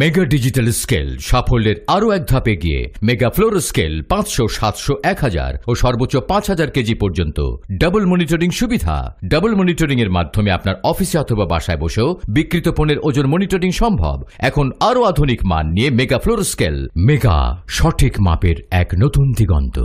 mega digital scale সাফল্যের আরও এক ধাপে গিয়ে মেগা ফ্লোর স্কেল পাঁচশো সাতশো এক হাজার ও সর্বোচ্চ পাঁচ হাজার কেজি পর্যন্ত ডাবল মনিটরিং সুবিধা ডাবল মনিটরিং এর মাধ্যমে আপনার অফিসে অথবা বাসায় বসেও বিকৃত পণ্যের ওজন মনিটরিং সম্ভব এখন আরও আধুনিক মান নিয়ে মেগা ফ্লোর স্কেল মেগা সঠিক মাপের এক নতুন দিগন্ত